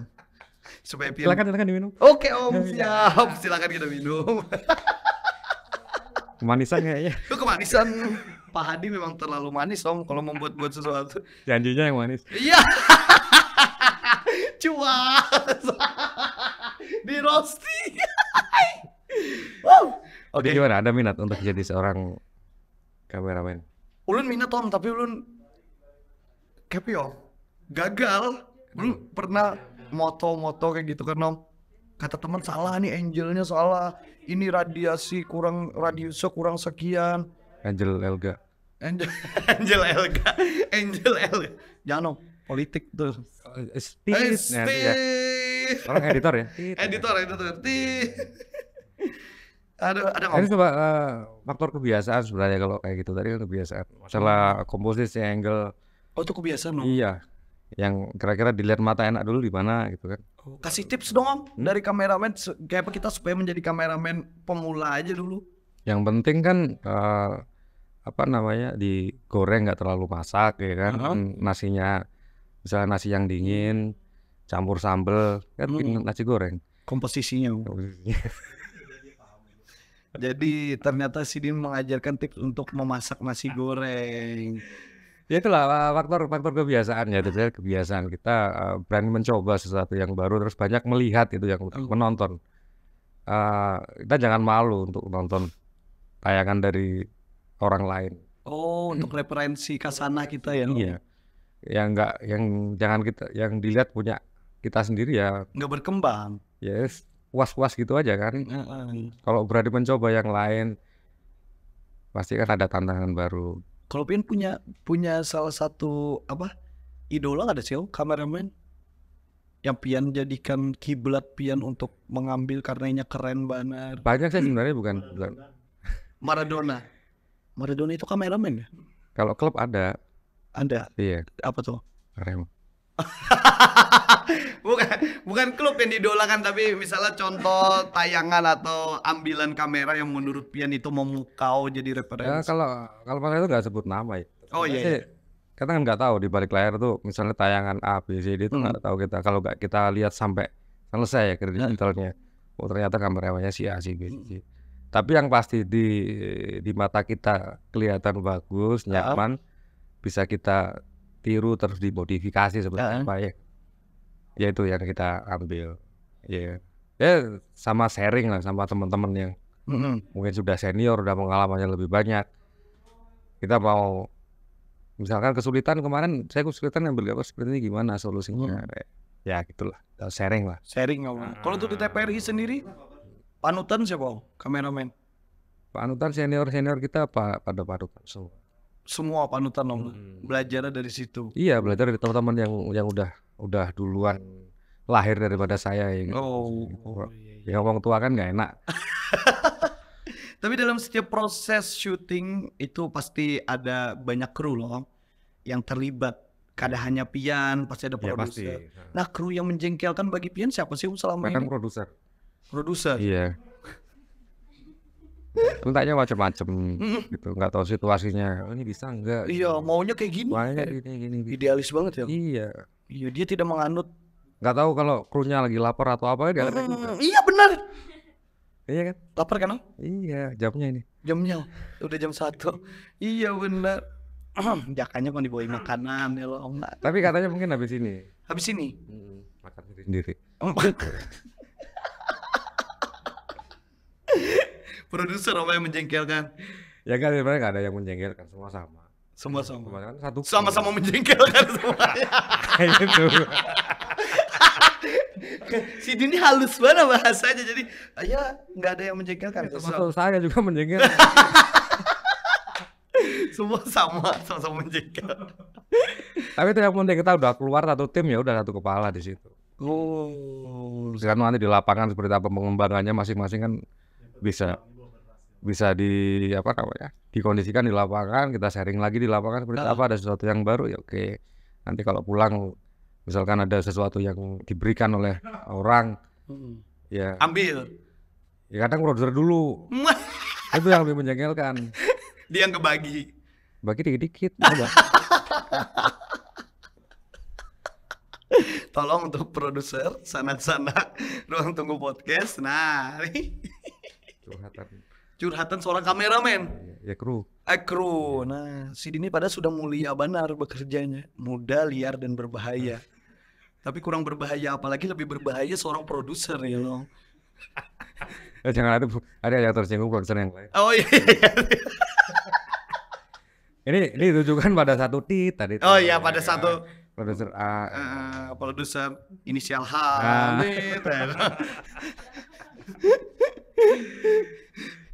supaya pian... silakan silakan diminum oke om iya, iya. siap silakan kita minum kemanisan kayaknya itu kemanisan Pak Hadi memang terlalu manis om kalau membuat-buat sesuatu janjinya yang manis iya Cua. di rosti wow. oke okay. gimana ada minat untuk jadi seorang kameramen ulun minat om tapi ulun Kepio gagal belum pernah moto-moto kayak gitu kan om kata teman salah nih angelnya salah ini radiasi kurang radiusnya kurang sekian angel Elga angel angel Elga angel Elga jangan om politik tuh eh, Stis. Eh, Stis. Nah, ya. orang editor ya editor editor iya. ti ada ada om ini coba eh, faktor kebiasaan sebenarnya kalau kayak gitu tadi kan kebiasaan masalah komposisi angle oh itu kebiasaan om iya yang kira-kira dilihat mata enak dulu di mana gitu kan. Oh, kasih tips dong Om hmm? dari kameramen kayak apa kita supaya menjadi kameramen pemula aja dulu. Yang penting kan uh, apa namanya digoreng nggak terlalu masak ya kan. Uh -huh. Kan nasinya misalnya nasi yang dingin campur sambel kan hmm. nasi goreng. Komposisinya. Jadi ternyata Sidin mengajarkan tips untuk memasak nasi goreng ya itulah eh, faktor faktor kebiasaan ya jadi kebiasaan kita uh, berani mencoba sesuatu yang baru terus banyak melihat itu yang menonton uh, kita jangan malu untuk nonton tayangan dari orang lain oh untuk referensi kasana kita ya iya yang enggak ya yang jangan kita yang dilihat punya kita sendiri ya nggak berkembang yes was-was gitu aja kan uh, uh. kalau berani mencoba yang lain pasti kan ada tantangan baru kalau Pian punya punya salah satu apa idola ada sih oh, kameramen yang Pian jadikan kiblat Pian untuk mengambil karenanya keren banget. Banyak sih sebenarnya bukan. bukan. Maradona. Maradona itu kameramen ya? Kalau klub ada. Ada. Iya. Apa tuh? Remo bukan bukan klub yang didolakan tapi misalnya contoh tayangan atau ambilan kamera yang menurut Pian itu memukau jadi referensi. Ya, kalau kalau mereka itu nggak sebut nama ya Oh iya. iya. Kita kan nggak tahu di balik layar tuh misalnya tayangan A, B, C, D itu nggak hmm. tahu kita kalau nggak kita lihat sampai selesai ya hmm. intelnya. Oh ternyata kameranya si A, si B, si C. Hmm. Tapi yang pasti di di mata kita kelihatan bagus, nyaman, bisa kita ditiru terus dimodifikasi sebenarnya uh -huh. ya ya itu yang kita ambil ya ya sama sharing lah sama teman-teman yang mm -hmm. mungkin sudah senior udah pengalamannya lebih banyak kita mau misalkan kesulitan kemarin saya kesulitan ngambil, gambar seperti ini gimana solusinya hmm. ya gitulah sharing lah sharing ya kalau untuk di TPRI sendiri panutan siapa kameramen panutan senior senior kita pak pada panutan semua semua panutan om hmm. belajarnya dari situ iya belajar dari teman-teman yang yang udah udah duluan lahir daripada saya yang kan? oh, oh iya, iya. orang tua kan nggak enak tapi dalam setiap proses syuting itu pasti ada banyak kru loh yang terlibat kada iya. hanya Pian pasti ada iya, produser ya, nah kru yang menjengkelkan bagi Pian siapa sih selama Bahkan ini produser produser iya Tanya macam-macam gitu, nggak tahu situasinya. Oh, ini bisa nggak? Iya, gitu. maunya kayak gini. Maunya kayak gini, gini, gini. Idealis banget ya. Iya. Iya, dia tidak menganut. Nggak tahu kalau krunya lagi lapar atau apa ya. Hmm, iya benar. Iya kan? Lapar kan? Oh? Iya, jamnya ini. Jamnya udah jam satu. iya benar. Jakanya kan dibawain makanan ya loh enggak. Tapi katanya mungkin habis ini. Habis ini. Hmm, makan sendiri. Oh, sendiri. produser apa yang menjengkelkan ya kan sebenarnya gak ada yang menjengkelkan semua sama semua sama semua kan satu sama-sama menjengkelkan semuanya itu si Dini halus banget bahasanya jadi ya nggak ada yang menjengkelkan ya, termasuk saya juga menjengkelkan semua sama sama-sama menjengkel tapi yang penting kita udah keluar satu tim ya udah satu kepala di situ oh sekarang nanti di lapangan seperti apa pengembangannya masing-masing kan bisa bisa di apa namanya dikondisikan di lapangan kita sharing lagi di lapangan seperti nah. apa ada sesuatu yang baru ya oke nanti kalau pulang misalkan ada sesuatu yang diberikan oleh orang hmm. ya ambil ya kadang produser dulu itu yang lebih menjengkelkan dia yang kebagi bagi dikit-dikit tolong untuk produser sanak-sanak ruang tunggu podcast nah curhatan curhatan seorang kameramen. Ya, kru. Eh kru. Nah, si Dini pada sudah mulia benar bekerjanya, muda, liar dan berbahaya. Tapi kurang berbahaya apalagi lebih berbahaya seorang produser ya you know. Eh, jangan ada ada yang tersinggung produser yang lain. Oh iya. iya, iya. ini ini ditujukan pada satu T tadi. Oh iya pada satu produser A, eh, eh, produser inisial H, ah.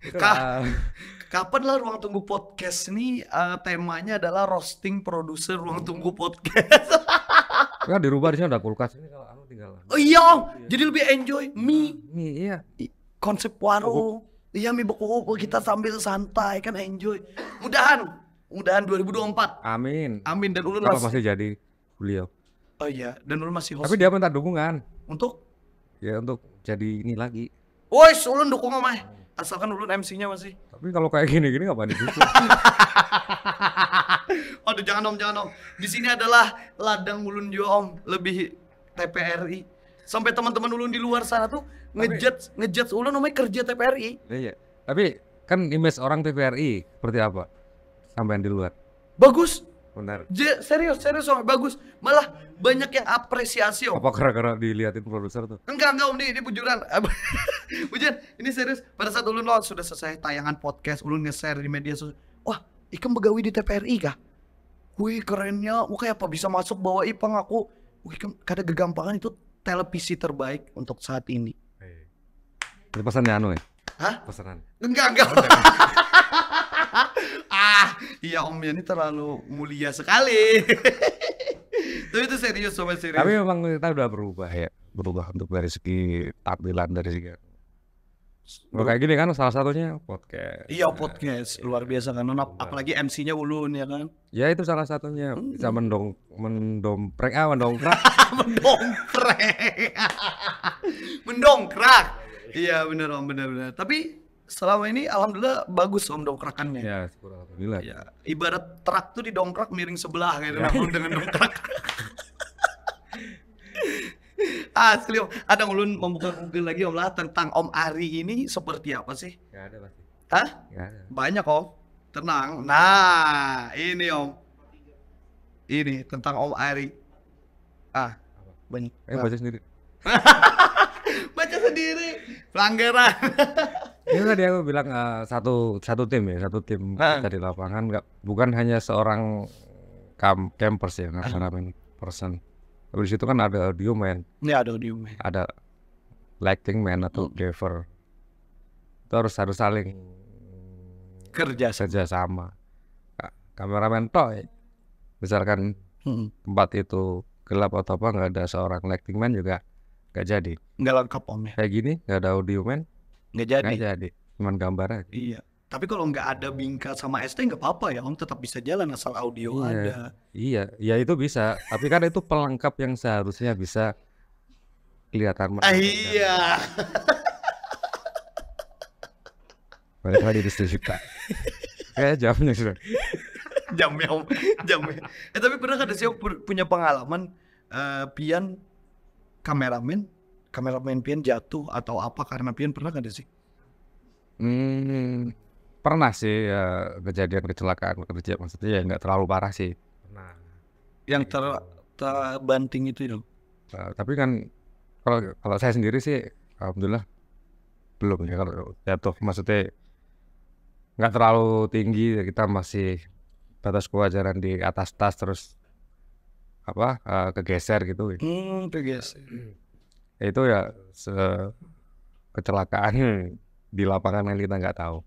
kapan lah ruang tunggu podcast ini uh, temanya adalah roasting produser ruang tunggu podcast. kan dirubah di sini ada kulkas ini kalau anu tinggal. Oh iya, jadi lebih enjoy mie. Mie iya. iya. Konsep warung. Iya mie beku kita sambil santai kan enjoy. Mudahan, mudahan 2024. Amin. Amin dan ulun masih... masih jadi beliau. Oh iya, dan ulun masih host. Tapi dia minta dukungan. Untuk? Ya untuk jadi ini lagi. Woi, ulun dukung omah asalkan ulun MC-nya masih. Tapi kalau kayak gini-gini nggak -gini, situ? Aduh jangan om, jangan om. Di sini adalah ladang ulun juga om, lebih TPRI. Sampai teman-teman ulun di luar sana tuh ngejat ngejat ulun namanya kerja TPRI. Iya, iya. Tapi kan image orang TPRI seperti apa? Sampai di luar. Bagus. Benar. J serius, serius Om, bagus. Malah banyak yang apresiasi Om. Apa gara-gara dilihatin produser tuh? Enggak, enggak Om, ini, ini bujuran. Bujuran, ini serius. Pada saat ulun lawan sudah selesai tayangan podcast, ulun nge-share di media sosial. Wah, ikan begawi di TPRI kah? Wih, kerennya. Wah, kayak apa bisa masuk bawa ipang aku. Wih, kan kada kegampangan itu televisi terbaik untuk saat ini. Iya. Itu pesannya anu ya? Hah? Pesanan. Enggak, enggak. Oh, ah, iya Om Yani terlalu mulia sekali. Tapi itu serius sobat serius. Tapi memang kita udah berubah ya, berubah untuk dari segi tampilan dari segi Bro. kayak gini kan salah satunya podcast. Iya podcast iya. luar biasa kan, Nonap, apalagi MC-nya ulun ya kan. Ya itu salah satunya hmm. bisa mendong mendomprek ah mendongkrak. mendongkrak. mendongkrak. Iya benar om benar benar. Tapi selama ini alhamdulillah bagus om dongkrakannya. Ya, alhamdulillah. Ya, ibarat truk tuh didongkrak miring sebelah gitu ya. om dengan dongkrak. Asli om, ada ngulun membuka Google lagi om lah tentang Om Ari ini seperti apa sih? Gak ada pasti. Hah? Gak ada. Banyak om, tenang. Nah, ini om, ini tentang Om Ari. Ah, banyak. Eh, baca sendiri. baca sendiri, pelanggaran. ya, tadi aku bilang uh, satu satu tim ya, satu tim nah. dari lapangan nggak bukan hanya seorang kam campers ya, ah. nggak person. Tapi di situ kan ada audio man. Ya ada audio man. Ada lighting man atau hmm. driver. Itu harus harus saling kerja kerja sama. Kameramen toh, ya. misalkan hmm. tempat itu gelap atau apa nggak ada seorang lighting man juga nggak jadi. Nggak lengkap om ya. Kayak gini nggak ada audio man nggak jadi nggak jadi cuman gambar aja iya tapi kalau nggak ada bingka sama ST nggak apa-apa ya Om tetap bisa jalan asal audio iya, ada. Iya, ya itu bisa. tapi kan itu pelengkap yang seharusnya bisa kelihatan. Ah, iya. Balik lagi di suka. Kayak eh, jamnya sudah. jamnya Om, jamnya. Eh tapi pernah ada sih punya pengalaman uh, pian kameramen kameramen pian jatuh atau apa karena pian pernah nggak sih? Hmm, pernah sih ya, kejadian kecelakaan kerja maksudnya ya nggak terlalu parah sih. Nah, Yang ter terbanting itu dong. Ya, uh, eh, tapi kan kalau kalau saya sendiri sih alhamdulillah belum ya kalau jatuh maksudnya nggak terlalu tinggi kita masih batas kewajaran di atas tas terus apa uh, kegeser gitu. Ya. Hmm, kegeser hmm. Ya itu ya se kecelakaan di lapangan yang kita nggak tahu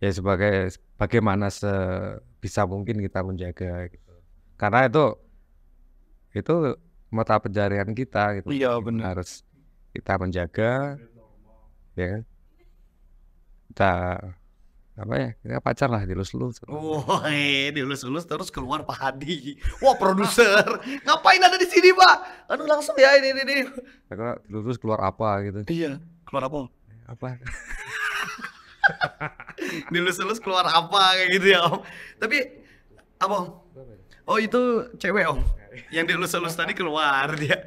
ya sebagai bagaimana sebisa mungkin kita menjaga gitu. karena itu itu mata pencarian kita gitu iya benar harus kita menjaga ya kan? kita apa ya kita pacar lah dilus-lus oh dilus-lus terus keluar Pak Hadi wah produser ngapain ada di sini Pak Anu langsung ya ini ini, ini. Kira, dilus keluar apa gitu iya keluar apa apa dilus-lus keluar apa kayak gitu ya Om tapi apa ya? oh itu cewek Om yang dilus-lus tadi keluar dia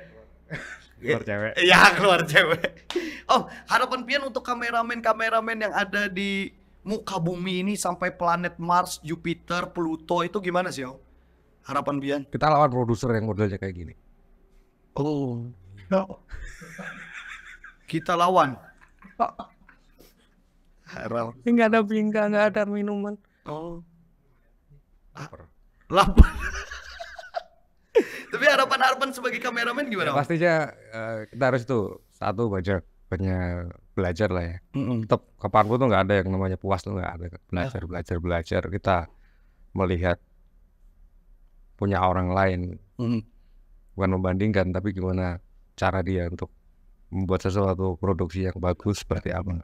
keluar cewek iya keluar cewek Om harapan pian untuk kameramen kameramen yang ada di muka bumi ini sampai planet Mars, Jupiter, Pluto itu gimana sih, Om? Harapan Bian. Kita lawan produser yang modelnya kayak gini. Oh. No. Kita lawan. Oh. Haral. Enggak ada bingka, enggak ada minuman. Oh. Lapar. Ah, lapar. Tapi harapan-harapan sebagai kameramen gimana? Ya, pastinya uh, kita harus tuh satu banyak banyak belajar lah ya. Mm-hmm. Tetap kepanku tuh nggak ada yang namanya puas tuh nggak ada. Belajar, ah. belajar, belajar. Kita melihat punya orang lain. Mm-hmm. Bukan membandingkan, tapi gimana cara dia untuk membuat sesuatu produksi yang bagus seperti apa.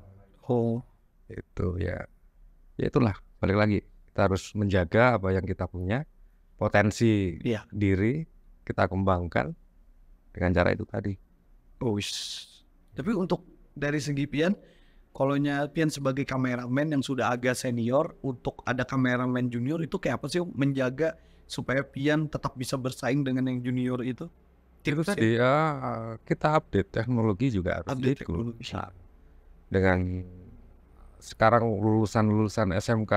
Oh. Itu ya. Ya itulah, balik lagi. Kita harus menjaga apa yang kita punya, potensi yeah. diri kita kembangkan dengan cara itu tadi. Oh, tapi untuk dari segi Pian kalau Pian sebagai kameramen yang sudah agak senior untuk ada kameramen junior itu kayak apa sih menjaga supaya Pian tetap bisa bersaing dengan yang junior itu? Itu ya? tadi ya kita update teknologi juga harus update gitu. teknologi. Nah, dengan sekarang lulusan-lulusan SMK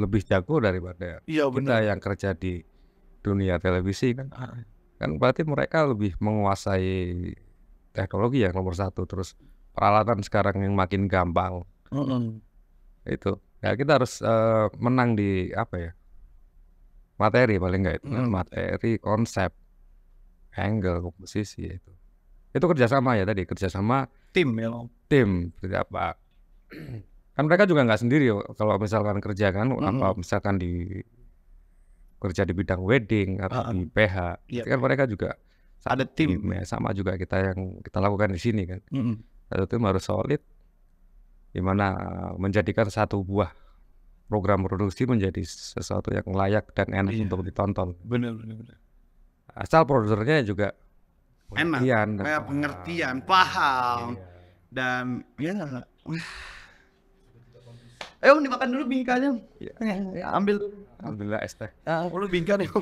lebih jago daripada ya, kita yang kerja di dunia televisi kan. Kan berarti mereka lebih menguasai teknologi yang nomor satu terus peralatan sekarang yang makin gampang. Mm -hmm. Itu. Ya kita harus uh, menang di apa ya? Materi paling nggak itu. Mm -hmm. Materi, konsep, angle, komposisi ya itu. Itu kerjasama ya tadi kerjasama tim ya. Tim kerja apa? kan mereka juga nggak sendiri kalau misalkan kerja kan mm -hmm. apa misalkan di kerja di bidang wedding atau uh, -huh. di PH ah, yep. Ah. Iya, kan iya. mereka juga ada tim ya, sama juga kita yang kita lakukan di sini kan mm -hmm satu tim harus solid dimana menjadikan satu buah program produksi menjadi sesuatu yang layak dan enak iya. untuk ditonton. Benar, benar, benar. Asal produsernya juga enak, pengertian, kayak pengertian, paham, iya. dan ya. Ayo dimakan dulu bingkanya. Ya. ambil. Alhamdulillah es teh. Uh, lu bingkan ya.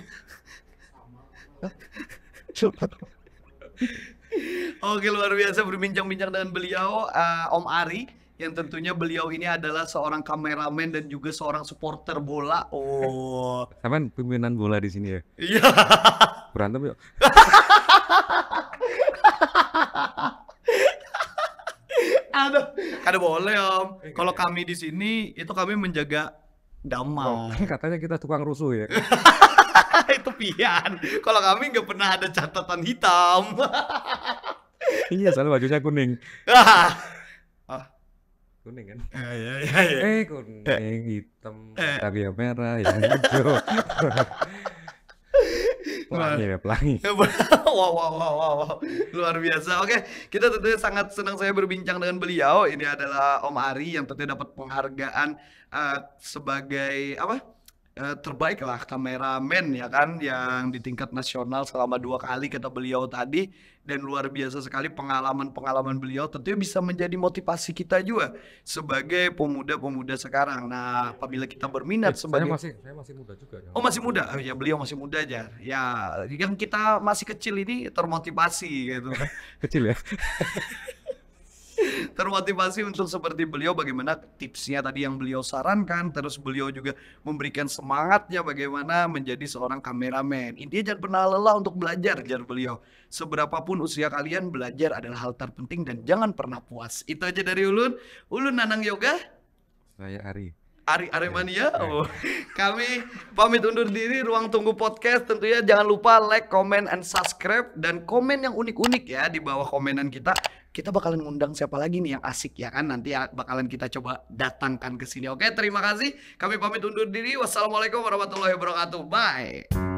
Oke luar biasa berbincang-bincang dengan beliau uh, Om Ari yang tentunya beliau ini adalah seorang kameramen dan juga seorang supporter bola. Oh. Sama pimpinan bola di sini ya. Iya. Berantem yuk. Aduh, ada boleh om. Eh, Kalau kami di sini itu kami menjaga damai. Oh, katanya kita tukang rusuh ya. kerapian. Kalau kami nggak pernah ada catatan hitam. iya, soalnya bajunya kuning. Ah. Ah. Kuning kan? Iya, iya, iya, eh, kuning, hitam, eh. tapi yang merah, yang hijau. Pelangi ya, pelangi. wow, wow, wow, wow, Luar biasa. Oke, kita tentunya sangat senang saya berbincang dengan beliau. Ini adalah Om Ari yang tentunya dapat penghargaan uh, sebagai apa? eh, terbaik lah kameramen ya kan yang di tingkat nasional selama dua kali kata beliau tadi dan luar biasa sekali pengalaman-pengalaman beliau tentunya bisa menjadi motivasi kita juga sebagai pemuda-pemuda sekarang. Nah, apabila kita berminat eh, sebagai saya masih saya masih muda juga. Oh, masih muda. Oh, ya beliau masih muda aja. Ya, yang kita masih kecil ini termotivasi gitu. kecil ya. termotivasi untuk seperti beliau bagaimana tipsnya tadi yang beliau sarankan terus beliau juga memberikan semangatnya bagaimana menjadi seorang kameramen intinya jangan pernah lelah untuk belajar jar beliau seberapapun usia kalian belajar adalah hal terpenting dan jangan pernah puas itu aja dari Ulun Ulun Nanang Yoga saya Ari Ari Aremania. Iya, oh. Kami pamit undur diri ruang tunggu podcast tentunya jangan lupa like, comment and subscribe dan komen yang unik-unik ya di bawah komenan kita kita bakalan ngundang siapa lagi nih yang asik ya kan nanti ya bakalan kita coba datangkan ke sini. Oke, terima kasih. Kami pamit undur diri. Wassalamualaikum warahmatullahi wabarakatuh. Bye.